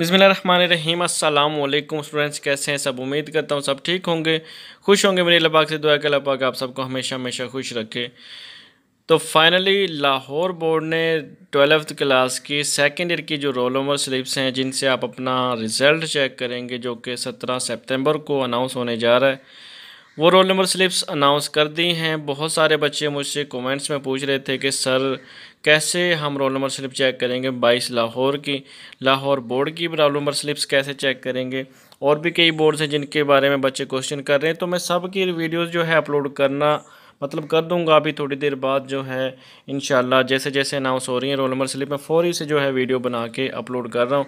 बिसमीम अल्लाम स्टूडेंट्स कैसे हैं सब उम्मीद करता हूँ सब ठीक होंगे खुश होंगे मेरे लबाक से दुआ के लबाक आप सबको हमेशा हमेशा खुश रखे तो फाइनली लाहौर बोर्ड ने ट्वेल्थ क्लास की सेकेंड ईयर की जो रोल ओवर स्लिप्स हैं जिनसे आप अपना रिज़ल्ट चेक करेंगे जो कि सत्रह सेप्टेम्बर को अनाउंस होने जा रहा है वो रोल नंबर स्लिप्स अनाउंस कर दी हैं बहुत सारे बच्चे मुझसे कमेंट्स में पूछ रहे थे कि सर कैसे हम रोल नंबर स्लिप चेक करेंगे बाईस लाहौर की लाहौर बोर्ड की रोल नंबर स्लिप्स कैसे चेक करेंगे और भी कई बोर्ड्स हैं जिनके बारे में बच्चे क्वेश्चन कर रहे हैं तो मैं सब की वीडियोज़ जो है अपलोड करना मतलब कर दूंगा अभी थोड़ी देर बाद जो है इन जैसे जैसे अनाउंस हो रही है रोल नंबर स्लिप में फ़ौरी से जो है वीडियो बना के अपलोड कर रहा हूँ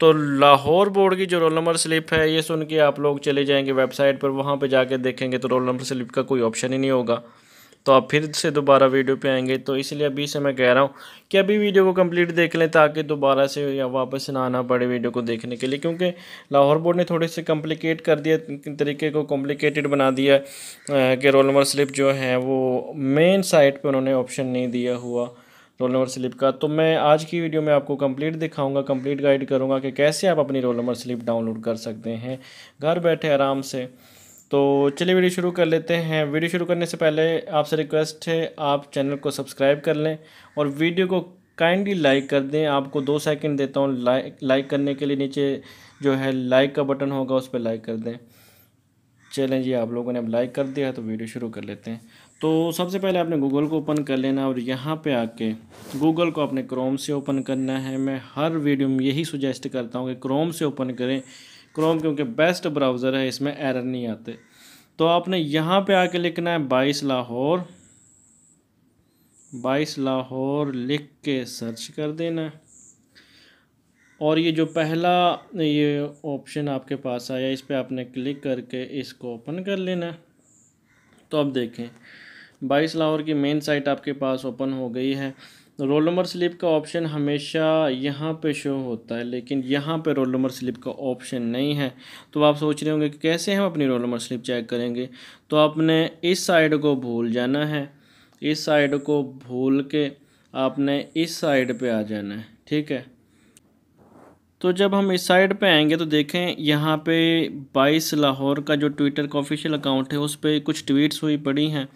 तो लाहौर बोर्ड की जो रोल नंबर स्लिप है ये सुन के आप लोग चले जाएंगे वेबसाइट पर वहाँ पर जाके देखेंगे तो रोल नंबर स्लिप का कोई ऑप्शन ही नहीं होगा तो आप फिर से दोबारा वीडियो पे आएंगे तो इसलिए अभी से मैं कह रहा हूँ कि अभी वीडियो को कंप्लीट देख लें ताकि दोबारा से या वापस ना आना पड़े वीडियो को देखने के लिए क्योंकि लाहौर बोर्ड ने थोड़े से कॉम्प्लिकेट कर दिया तरीके को कॉम्प्लिकेटेड बना दिया कि रोल नंबर स्लिप जो है वो मेन साइट पर उन्होंने ऑप्शन नहीं दिया हुआ रोल नंबर स्लिप का तो मैं आज की वीडियो में आपको कंप्लीट दिखाऊंगा कंप्लीट गाइड करूंगा कि कैसे आप अपनी रोल नंबर स्लिप डाउनलोड कर सकते हैं घर बैठे आराम से तो चलिए वीडियो शुरू कर लेते हैं वीडियो शुरू करने से पहले आपसे रिक्वेस्ट है आप चैनल को सब्सक्राइब कर लें और वीडियो को काइंडली लाइक कर दें आपको दो सेकंड देता हूँ लाइक लाइक करने के लिए नीचे जो है लाइक का बटन होगा उस पर लाइक कर दें चलें जी आप लोगों ने अब लाइक कर दिया तो वीडियो शुरू कर लेते हैं तो सबसे पहले आपने गूगल को ओपन कर लेना और यहाँ पे आके गूगल को आपने क्रोम से ओपन करना है मैं हर वीडियो में यही सुजेस्ट करता हूँ कि क्रोम से ओपन करें क्रोम क्योंकि बेस्ट ब्राउज़र है इसमें एरर नहीं आते तो आपने यहाँ पे आके लिखना है बाईस लाहौर बाईस लाहौर लिख के सर्च कर देना है और ये जो पहला ये ऑप्शन आपके पास आया इस पर आपने क्लिक करके इसको ओपन कर लेना है तो अब देखें बाईस लाहौर की मेन साइट आपके पास ओपन हो गई है रोल नंबर स्लिप का ऑप्शन हमेशा यहाँ पे शो होता है लेकिन यहाँ पे रोल नंबर स्लिप का ऑप्शन नहीं है तो आप सोच रहे होंगे कि कैसे हम अपनी रोल नंबर स्लिप चेक करेंगे तो आपने इस साइड को भूल जाना है इस साइड को भूल के आपने इस साइड पे आ जाना है ठीक है तो जब हम इस साइड पे आएंगे तो देखें यहाँ पे बाईस लाहौर का जो ट्विटर का ऑफिशियल अकाउंट है उस पर कुछ ट्वीट्स हुई पड़ी हैं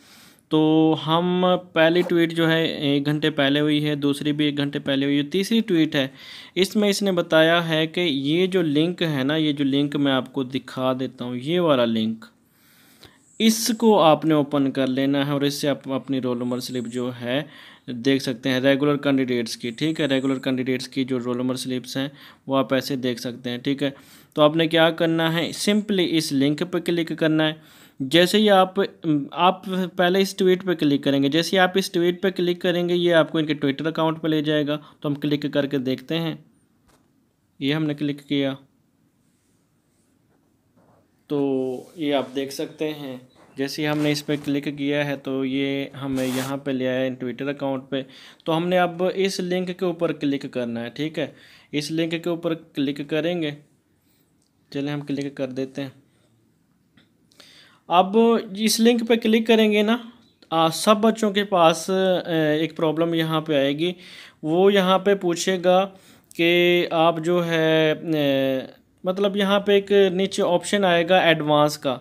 तो हम पहली ट्वीट जो है एक घंटे पहले हुई है दूसरी भी एक घंटे पहले हुई है तीसरी ट्वीट है इसमें इसने बताया है कि ये जो लिंक है ना ये जो लिंक मैं आपको दिखा देता हूँ ये वाला लिंक इसको आपने ओपन कर लेना है और इससे आप अपनी रोल नंबर स्लिप जो है देख सकते हैं रेगुलर कैंडिडेट्स की ठीक है रेगुलर कैंडिडेट्स की जो रोल नंबर स्लिप्स हैं वो आप ऐसे देख सकते हैं ठीक है तो आपने क्या करना है सिंपली इस लिंक पर क्लिक करना है जैसे ही आप आप पहले इस ट्वीट पर क्लिक करेंगे जैसे ही आप इस ट्वीट पर क्लिक करेंगे ये आपको इनके ट्विटर अकाउंट पर ले जाएगा तो हम क्लिक करके देखते हैं ये हमने क्लिक किया तो ये आप देख सकते हैं जैसे हमने इस पर क्लिक किया है तो ये हमें यहाँ पे ले आया ट्विटर अकाउंट पे तो हमने अब इस लिंक के ऊपर क्लिक करना है ठीक है इस लिंक के ऊपर क्लिक करेंगे चलिए हम क्लिक कर देते हैं अब इस लिंक पर क्लिक करेंगे ना आ, सब बच्चों के पास एक प्रॉब्लम यहाँ पे आएगी वो यहाँ पे पूछेगा कि आप जो है मतलब यहाँ पे एक नीचे ऑप्शन आएगा एडवांस का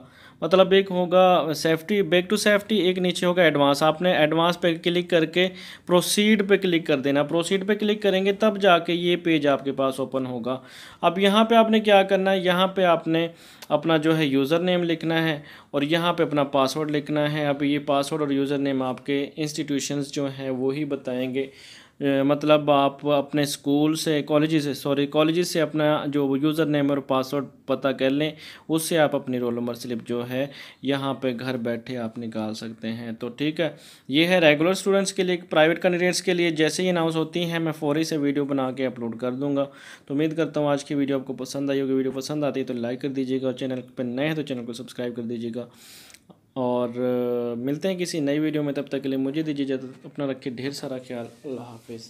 मतलब एक होगा सेफ्टी बैक टू सेफ्टी एक नीचे होगा एडवांस आपने एडवांस पे क्लिक करके प्रोसीड पे क्लिक कर देना प्रोसीड पे क्लिक करेंगे तब जाके ये पेज आपके पास ओपन होगा अब यहाँ पे आपने क्या करना है यहाँ पे आपने अपना जो है यूज़र नेम लिखना है और यहाँ पे अपना पासवर्ड लिखना है अब ये पासवर्ड और यूज़र नेम आपके इंस्टीट्यूशन जो हैं वो ही बताएँगे मतलब आप अपने स्कूल से कॉलेज से सॉरी कॉलेज से अपना जो यूज़र नेम और पासवर्ड पता कर लें उससे आप अपनी रोल नंबर स्लिप जो है यहाँ पे घर बैठे आप निकाल सकते हैं तो ठीक है ये है रेगुलर स्टूडेंट्स के लिए प्राइवेट कैंडिडेट्स के लिए जैसे ही अनाउंस होती हैं मैं फौरी से वीडियो बना के अपलोड कर दूँगा तो उम्मीद करता हूँ आज की वीडियो आपको पसंद आई होगी वीडियो पसंद आती है तो लाइक कर दीजिएगा और चैनल पर नए हैं तो चैनल को सब्सक्राइब कर दीजिएगा और मिलते हैं किसी नई वीडियो में तब तक के लिए मुझे दीजिए इजाज़त अपना रखिए ढेर सारा ख्याल अल्लाह हाफिज़